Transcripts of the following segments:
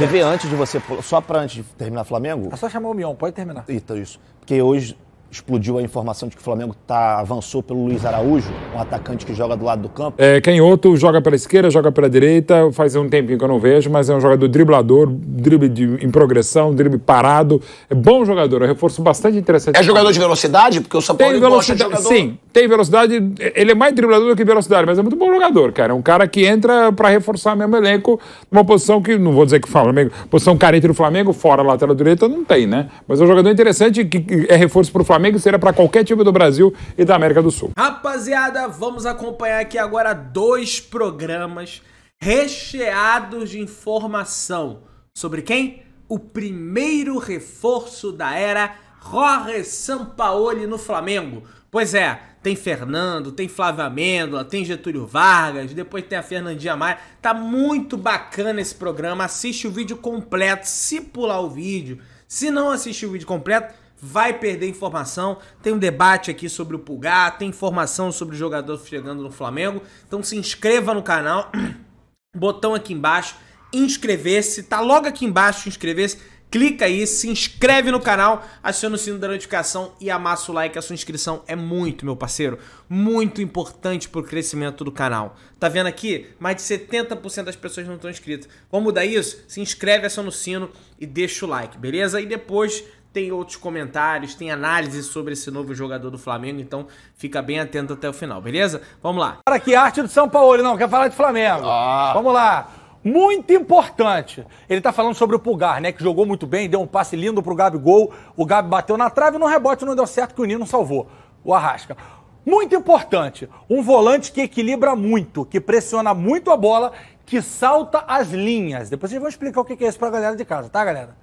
Já veio antes de você, só para antes de terminar Flamengo? É só chamar o Mion, pode terminar. Então, isso. Porque hoje explodiu a informação de que o Flamengo tá, avançou pelo Luiz Araújo, um atacante que joga do lado do campo. É, quem outro joga pela esquerda, joga pela direita, faz um tempinho que eu não vejo, mas é um jogador driblador, drible de, em progressão, drible parado. É bom jogador, é um reforço bastante interessante. É jogador de velocidade? Porque o São Paulo tem velocidade, gosta de jogador... Sim, tem velocidade, ele é mais driblador do que velocidade, mas é muito bom jogador, cara. É um cara que entra para reforçar mesmo o elenco, numa posição que, não vou dizer que o Flamengo, posição carente do Flamengo, fora a lateral direita, não tem, né? Mas é um jogador interessante que é reforço pro Flamengo Flamengo e seria para qualquer time do Brasil e da América do Sul. Rapaziada, vamos acompanhar aqui agora dois programas recheados de informação sobre quem? O primeiro reforço da era Jorge Sampaoli no Flamengo. Pois é, tem Fernando, tem Flávio Amêndola, tem Getúlio Vargas, depois tem a Fernandinha Maia. Tá muito bacana esse programa. Assiste o vídeo completo, se pular o vídeo. Se não assistir o vídeo completo, vai perder informação. Tem um debate aqui sobre o Pulgar, tem informação sobre o jogador chegando no Flamengo. Então se inscreva no canal, botão aqui embaixo, inscrever-se, tá logo aqui embaixo, inscrever-se. Clica aí, se inscreve no canal, aciona o sino da notificação e amassa o like. A sua inscrição é muito, meu parceiro, muito importante pro crescimento do canal. Tá vendo aqui? Mais de 70% das pessoas não estão inscritas. Vamos mudar isso? Se inscreve, aciona o sino e deixa o like, beleza? E depois tem outros comentários, tem análises sobre esse novo jogador do Flamengo, então fica bem atento até o final, beleza? Vamos lá. Para que arte do São Paulo, não, quer falar de Flamengo. Ah. Vamos lá. Muito importante. Ele tá falando sobre o Pulgar, né? Que jogou muito bem, deu um passe lindo pro Gabigol. O Gabi bateu na trave, no rebote não deu certo, que o Nino salvou. O Arrasca. Muito importante. Um volante que equilibra muito, que pressiona muito a bola, que salta as linhas. Depois vocês vão explicar o que é isso pra galera de casa, tá, galera?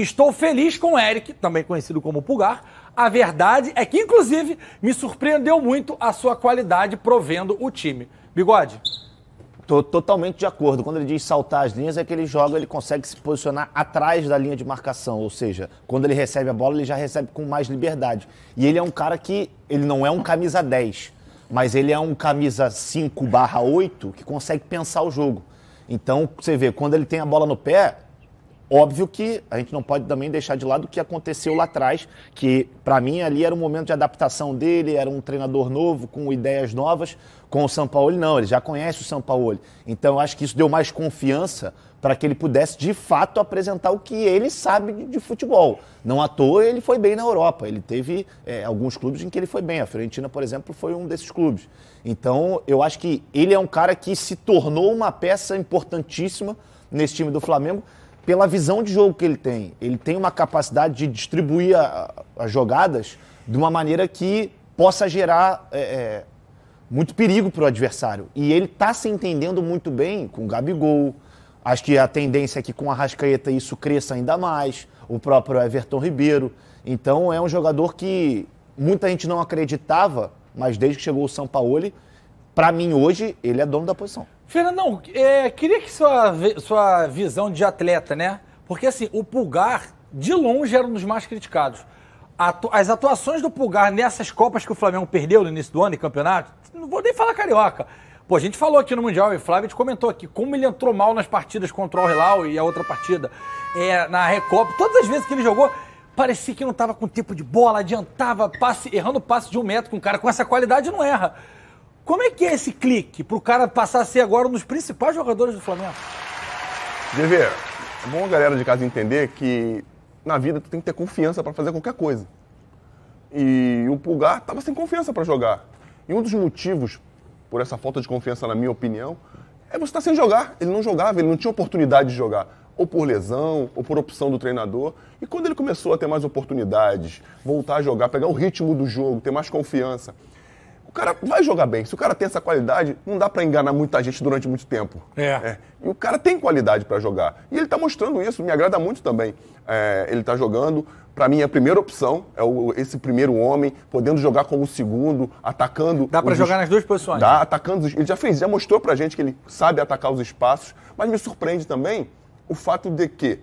Estou feliz com o Eric, também conhecido como Pulgar. A verdade é que, inclusive, me surpreendeu muito a sua qualidade provendo o time. Bigode. Tô totalmente de acordo. Quando ele diz saltar as linhas, é que ele joga, ele consegue se posicionar atrás da linha de marcação. Ou seja, quando ele recebe a bola, ele já recebe com mais liberdade. E ele é um cara que. Ele não é um camisa 10, mas ele é um camisa 5 barra 8 que consegue pensar o jogo. Então, você vê, quando ele tem a bola no pé, Óbvio que a gente não pode também deixar de lado o que aconteceu lá atrás, que para mim ali era um momento de adaptação dele, era um treinador novo, com ideias novas. Com o São Paulo, não, ele já conhece o São Paulo. Então eu acho que isso deu mais confiança para que ele pudesse de fato apresentar o que ele sabe de, futebol. Não à toa ele foi bem na Europa. Ele teve é, alguns clubes em que ele foi bem. A Fiorentina, por exemplo, foi um desses clubes. Então eu acho que ele é um cara que se tornou uma peça importantíssima nesse time do Flamengo pela visão de jogo que ele tem. Ele tem uma capacidade de distribuir as jogadas de uma maneira que possa gerar é, é muito perigo para o adversário. E ele está se entendendo muito bem com o Gabigol. Acho que a tendência é que com a Rascaeta isso cresça ainda mais. O próprio Everton Ribeiro. Então é um jogador que muita gente não acreditava, mas desde que chegou o São Paulo, para mim hoje ele é dono da posição. Fernandão, é, queria que sua, sua visão de atleta, né? Porque assim, o Pulgar, de longe, era um dos mais criticados. Atu as atuações do Pulgar nessas Copas que o Flamengo perdeu no início do ano e campeonato, não vou nem falar carioca. Pô, a gente falou aqui no Mundial, e o Flávio comentou aqui como ele entrou mal nas partidas contra o Hilal e a outra partida, é, na Recopa, todas as vezes que ele jogou, parecia que não estava com tempo de bola, adiantava, passe, errando passe de um metro, com um cara com essa qualidade não erra. Como é que é esse clique para o cara passar a ser agora um dos principais jogadores do Flamengo? GV, é bom a galera de casa entender que na vida tu tem que ter confiança para fazer qualquer coisa. E o Pulgar estava sem confiança para jogar. E um dos motivos por essa falta de confiança, na minha opinião, é você estar tá sem jogar. Ele não jogava, ele não tinha oportunidade de jogar ou por lesão, ou por opção do treinador. E quando ele começou a ter mais oportunidades, voltar a jogar, pegar o ritmo do jogo, ter mais confiança, o cara vai jogar bem. Se o cara tem essa qualidade, não dá para enganar muita gente durante muito tempo. É. é. E o cara tem qualidade para jogar. E ele está mostrando isso, me agrada muito também. É, ele está jogando, para mim, é a primeira opção, é o, esse primeiro homem, podendo jogar como segundo, atacando. Dá para jogar nas duas posições? Dá, atacando. Ele já fez, já mostrou pra gente que ele sabe atacar os espaços, mas me surpreende também o fato de que,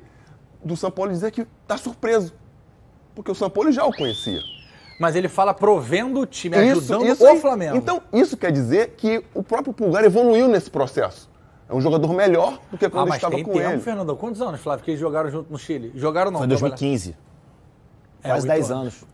do São Paulo dizer que está surpreso, porque o São Paulo já o conhecia mas ele fala provendo o time, isso, ajudando isso o aí. Flamengo. Então, isso quer dizer que o próprio Pulgar evoluiu nesse processo. É um jogador melhor do que quando ah, estava tem com tempo, ele. Fernando, quantos anos, Flávio, que eles jogaram junto no Chile? Jogaram não? Foi em 2015. É, Quase 10 anos. anos.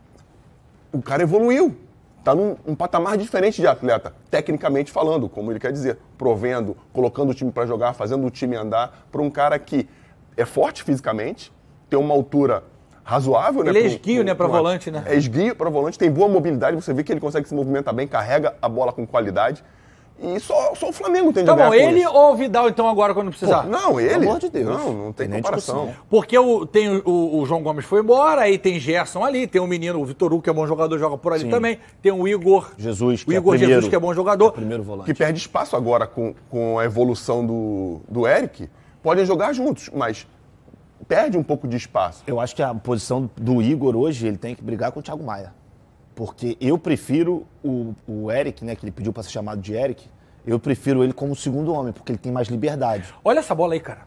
O cara evoluiu. Está num um patamar diferente de atleta, tecnicamente falando, como ele quer dizer. Provendo, colocando o time para jogar, fazendo o time andar, para um cara que é forte fisicamente, tem uma altura razoável, né? Ele é esguio, com, né, para volante, né? É esguio para volante, tem boa mobilidade, você vê que ele consegue se movimentar bem, carrega a bola com qualidade. E só, só o Flamengo tem de Tá bom, ele ou o Vidal, então, agora, quando precisar? Pô, não, ele. Pelo amor de Deus. Não, não tem, é tem comparação. Discussão. Porque o, tem o, o, João Gomes foi embora, aí tem Gerson ali, tem o um menino, o Vitor Hugo, que é bom jogador, joga por ali Sim. também. Tem o Igor. Jesus, que o é Igor é primeiro, Jesus, que é bom jogador. É primeiro volante. Que perde espaço agora com, com a evolução do, do Eric. Podem jogar juntos, mas perde um pouco de espaço. Eu acho que a posição do Igor hoje, ele tem que brigar com o Thiago Maia. Porque eu prefiro o, o Eric, né, que ele pediu para ser chamado de Eric, eu prefiro ele como segundo homem, porque ele tem mais liberdade. Olha essa bola aí, cara.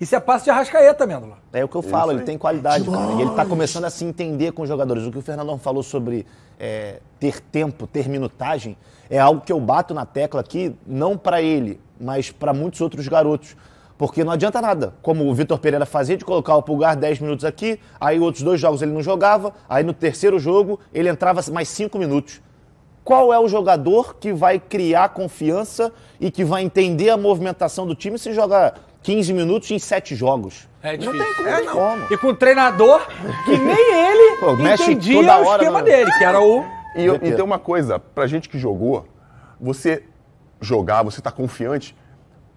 Isso é passe de arrascaeta, Mêndola. É o que eu Isso falo, aí. ele tem qualidade, cara. E ele está começando a se entender com os jogadores. O que o Fernandão falou sobre é, ter tempo, ter minutagem, é algo que eu bato na tecla aqui, não para ele, mas para muitos outros garotos. Porque não adianta nada, como o Vitor Pereira fazia, de colocar o Pulgar 10 minutos aqui, aí outros dois jogos ele não jogava, aí no terceiro jogo ele entrava mais 5 minutos. Qual é o jogador que vai criar confiança e que vai entender a movimentação do time se jogar 15 minutos em 7 jogos? É difícil. Não tem como. É, não. como. E com um treinador que nem ele Pô, entendia toda hora, o esquema dele, que era o... E, eu, e tem uma coisa, pra gente que jogou, você jogar, você tá confiante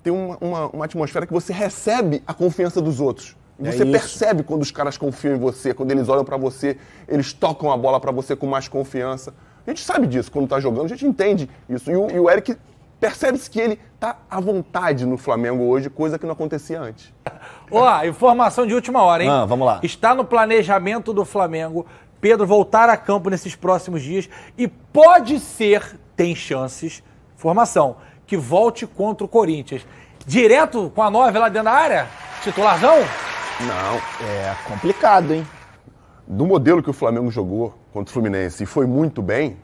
tem uma, uma, uma atmosfera que você recebe a confiança dos outros. É você é percebe quando os caras confiam em você, quando eles olham para você, eles tocam a bola para você com mais confiança. A gente sabe disso quando tá jogando, a gente entende isso. E o, e o Eric percebe-se que ele tá à vontade no Flamengo hoje, coisa que não acontecia antes. Ó, informação de última hora, hein? Ah, vamos lá. Está no planejamento do Flamengo Pedro voltar a campo nesses próximos dias e pode ser, tem chances, formação que volte contra o Corinthians. Direto com a 9 lá dentro da área? Titularzão? Não, é complicado, hein? Do modelo que o Flamengo jogou contra o Fluminense e foi muito bem,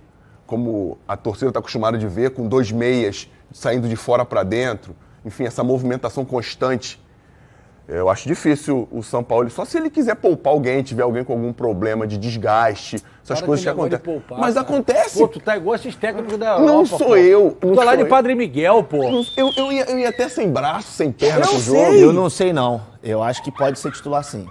como a torcida está acostumada de ver, com dois meias saindo de fora para dentro, enfim, essa movimentação constante eu acho difícil o São Paulo, só se ele quiser poupar alguém, tiver alguém com algum problema de desgaste, essas coisas que acontecem. Poupar, mas cara. acontece. Pô, tu tá igual esses técnicos da. Não Europa, sou pô. eu. Não tu tá lá de Padre Miguel, pô. Eu, eu, ia, eu ia até sem braço, sem perna eu pro sei. jogo. Eu não sei, não. Eu acho que pode ser titular sim.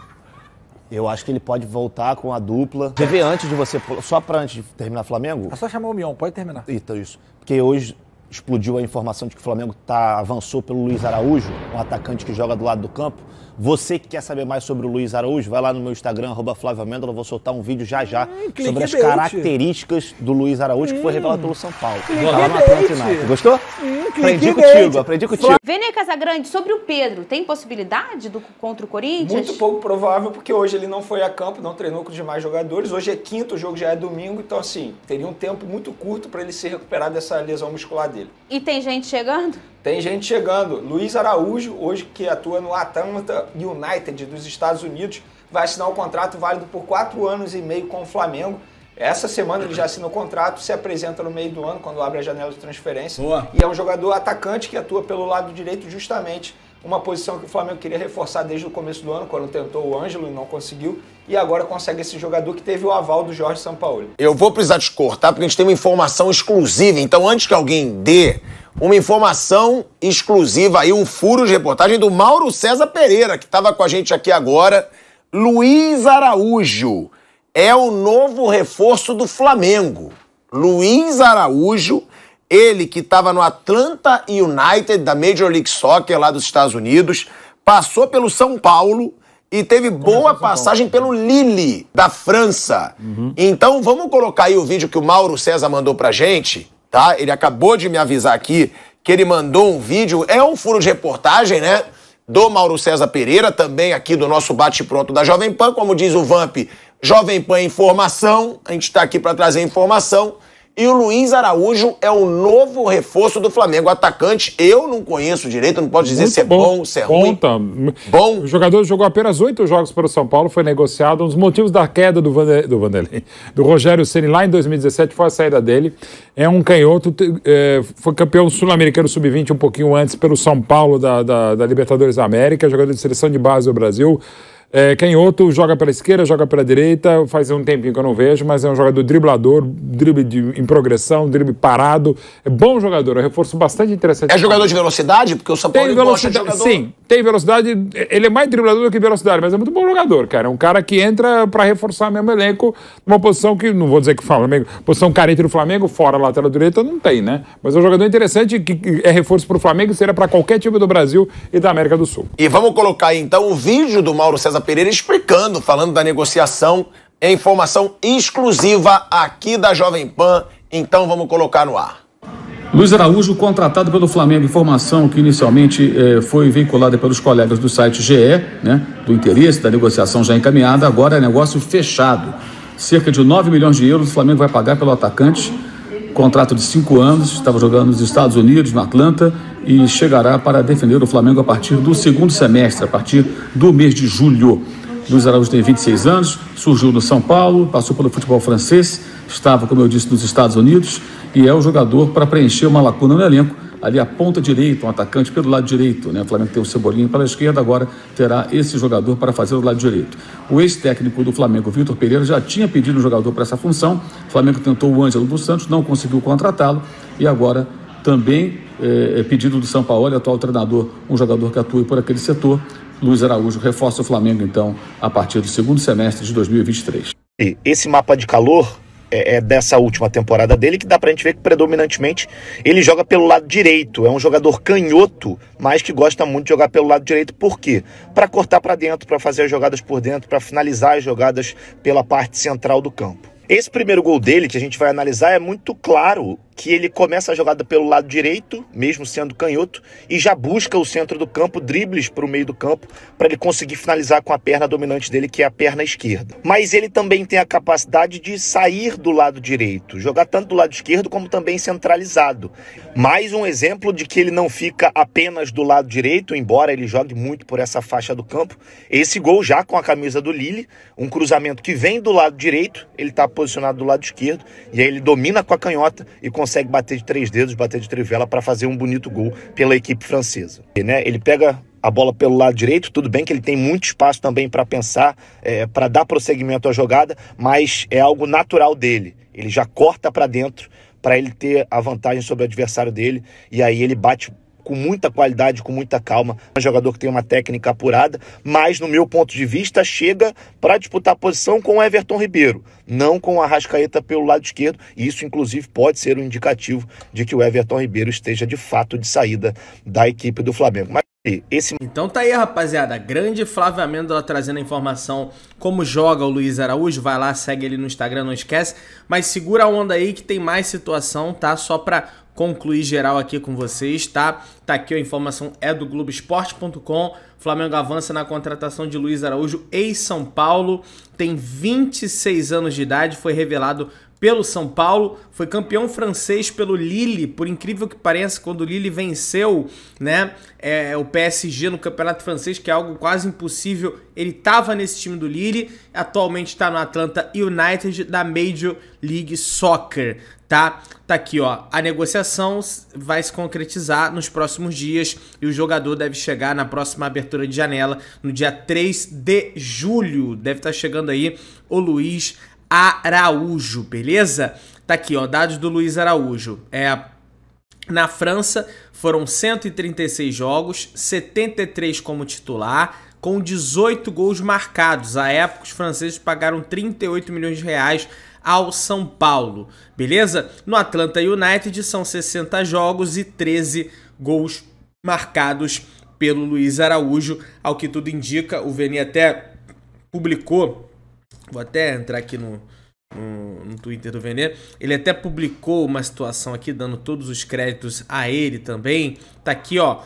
Eu acho que ele pode voltar com a dupla. Deve antes de você. Só pra antes de terminar Flamengo? É só chamar o Mion, pode terminar. Então, isso. Porque hoje explodiu a informação de que o Flamengo tá, avançou pelo Luiz Araújo, um atacante que joga do lado do campo. Você que quer saber mais sobre o Luiz Araújo, vai lá no meu Instagram, arroba Flávio Amêndola, vou soltar um vídeo já já hum, sobre é as características do Luiz Araújo hum, que foi hum. revelado pelo São Paulo. É Gostou? Hum, aprendi é contigo, aprendi contigo. Vene Casagrande, sobre o Pedro, tem possibilidade do contra o Corinthians? Muito pouco provável, porque hoje ele não foi a campo, não treinou com os demais jogadores. Hoje é quinto, o jogo já é domingo, então assim, teria um tempo muito curto para ele se recuperar dessa lesão muscular dele. E tem gente chegando? Tem gente chegando. Luiz Araújo, hoje que atua no Atlanta United dos Estados Unidos, vai assinar o um contrato válido por quatro anos e meio com o Flamengo. Essa semana ele já assina o contrato, se apresenta no meio do ano, quando abre a janela de transferência. Boa. E é um jogador atacante que atua pelo lado direito justamente uma posição que o Flamengo queria reforçar desde o começo do ano, quando tentou o Ângelo e não conseguiu, e agora consegue esse jogador que teve o aval do Jorge Sampaoli. Eu vou precisar te cortar porque a gente tem uma informação exclusiva, então antes que alguém dê uma informação exclusiva aí, um furo de reportagem do Mauro César Pereira, que estava com a gente aqui agora, Luiz Araújo é o novo reforço do Flamengo. Luiz Araújo ele que estava no Atlanta United da Major League Soccer lá dos Estados Unidos, passou pelo São Paulo e teve é boa passagem pelo Lille da França. Uhum. Então vamos colocar aí o vídeo que o Mauro César mandou pra gente, tá? Ele acabou de me avisar aqui que ele mandou um vídeo, é um furo de reportagem, né? Do Mauro César Pereira, também aqui do nosso bate-pronto da Jovem Pan, como diz o Vamp, Jovem Pan Informação, a gente está aqui para trazer informação. E o Luiz Araújo é o novo reforço do Flamengo. Atacante, eu não conheço direito, não posso dizer Muito se é bom, bom, se é ruim. Tá. Bom. O jogador jogou apenas oito jogos para o São Paulo, foi negociado. Um dos motivos da queda do, do Vanderlei, do Rogério Ceni lá em 2017 foi a saída dele. É um canhoto, é, foi campeão sul-americano sub-20 um pouquinho antes pelo São Paulo da, da, da Libertadores da América, jogador de seleção de base do Brasil. É, outro joga pela esquerda, joga pela direita, faz um tempinho que eu não vejo, mas é um jogador driblador, drible de, em progressão, drible parado. É bom jogador, é um reforço bastante interessante. É jogador de velocidade? Porque o São Paulo tem velocidade, gosta de jogador... Sim, tem velocidade, ele é mais driblador do que velocidade, mas é muito bom jogador, cara. É um cara que entra para reforçar mesmo o elenco numa posição que, não vou dizer que o Flamengo, posição carente do Flamengo, fora lateral direita, não tem, né? Mas é um jogador interessante que é reforço para o Flamengo, será para qualquer time do Brasil e da América do Sul. E vamos colocar aí, então o vídeo do Mauro César Pereira explicando, falando da negociação, é informação exclusiva aqui da Jovem Pan, então vamos colocar no ar. Luiz Araújo, contratado pelo Flamengo, informação que inicialmente eh, foi vinculada pelos colegas do site GE, né, do interesse da negociação já encaminhada, agora é negócio fechado. Cerca de 9 milhões de euros o Flamengo vai pagar pelo atacante, contrato de 5 anos, estava jogando nos Estados Unidos, no Atlanta, e chegará para defender o Flamengo a partir do segundo semestre, a partir do mês de julho. Luiz Araújo tem 26 anos, surgiu no São Paulo, passou pelo futebol francês, estava, como eu disse, nos Estados Unidos que é o jogador para preencher uma lacuna no elenco. Ali a ponta direita, um atacante pelo lado direito. Né? O Flamengo tem o Cebolinha pela esquerda, agora terá esse jogador para fazer o lado direito. O ex-técnico do Flamengo, Vitor Pereira, já tinha pedido um jogador para essa função. O Flamengo tentou o Ângelo dos Santos, não conseguiu contratá-lo e agora também eh, é, pedido do São Paulo, atual treinador, um jogador que atue por aquele setor. Luiz Araújo reforça o Flamengo, então, a partir do segundo semestre de 2023. Esse mapa de calor é, é, dessa última temporada dele, que dá pra gente ver que predominantemente ele joga pelo lado direito. É um jogador canhoto, mas que gosta muito de jogar pelo lado direito. Por quê? Para cortar para dentro, para fazer as jogadas por dentro, para finalizar as jogadas pela parte central do campo. Esse primeiro gol dele, que a gente vai analisar, é muito claro que ele começa a jogada pelo lado direito, mesmo sendo canhoto, e já busca o centro do campo, dribles para o meio do campo, para ele conseguir finalizar com a perna dominante dele, que é a perna esquerda. Mas ele também tem a capacidade de sair do lado direito, jogar tanto do lado esquerdo como também centralizado. Mais um exemplo de que ele não fica apenas do lado direito, embora ele jogue muito por essa faixa do campo. Esse gol já com a camisa do Lille, um cruzamento que vem do lado direito, ele está posicionado do lado esquerdo, e aí ele domina com a canhota e consegue consegue bater de três dedos, bater de trivela para fazer um bonito gol pela equipe francesa. E, né, ele pega a bola pelo lado direito. Tudo bem que ele tem muito espaço também para pensar, é, para dar prosseguimento à jogada, mas é algo natural dele. Ele já corta para dentro para ele ter a vantagem sobre o adversário dele e aí ele bate com muita qualidade, com muita calma. É um jogador que tem uma técnica apurada, mas, no meu ponto de vista, chega para disputar a posição com o Everton Ribeiro, não com o Arrascaeta pelo lado esquerdo. E isso, inclusive, pode ser um indicativo de que o Everton Ribeiro esteja de fato de saída da equipe do Flamengo. Mas... Esse... Então tá aí, rapaziada. Grande Flávio Amêndola trazendo a informação como joga o Luiz Araújo. Vai lá, segue ele no Instagram, não esquece. Mas segura a onda aí que tem mais situação, tá? Só pra concluir geral aqui com vocês, tá? Tá aqui a informação é do Globoesporte.com. Flamengo avança na contratação de Luiz Araújo, ex-São Paulo. Tem 26 anos de idade, foi revelado pelo São Paulo, foi campeão francês pelo Lille, por incrível que pareça, quando o Lille venceu né, é, o PSG no Campeonato Francês, que é algo quase impossível, ele estava nesse time do Lille, atualmente está no Atlanta United da Major League Soccer, tá? Tá aqui, ó, a negociação vai se concretizar nos próximos dias e o jogador deve chegar na próxima abertura de janela, no dia 3 de julho, deve estar tá chegando aí o Luiz Araújo, beleza? Tá aqui, ó, dados do Luiz Araújo. É na França foram 136 jogos, 73 como titular, com 18 gols marcados. À época, os franceses pagaram 38 milhões de reais ao São Paulo, beleza? No Atlanta United são 60 jogos e 13 gols marcados pelo Luiz Araújo. Ao que tudo indica, o Veni até publicou Vou até entrar aqui no, no, no Twitter do Vene. Ele até publicou uma situação aqui, dando todos os créditos a ele também. Tá aqui, ó.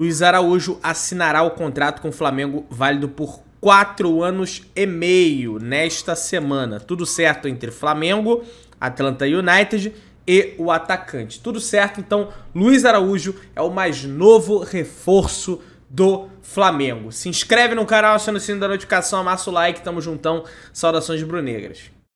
Luiz Araújo assinará o contrato com o Flamengo válido por quatro anos e meio nesta semana. Tudo certo entre Flamengo, Atlanta United e o atacante. Tudo certo, então Luiz Araújo é o mais novo reforço do Flamengo. Se inscreve no canal, aciona o sininho da notificação, amassa o like, tamo juntão. Saudações brunegras.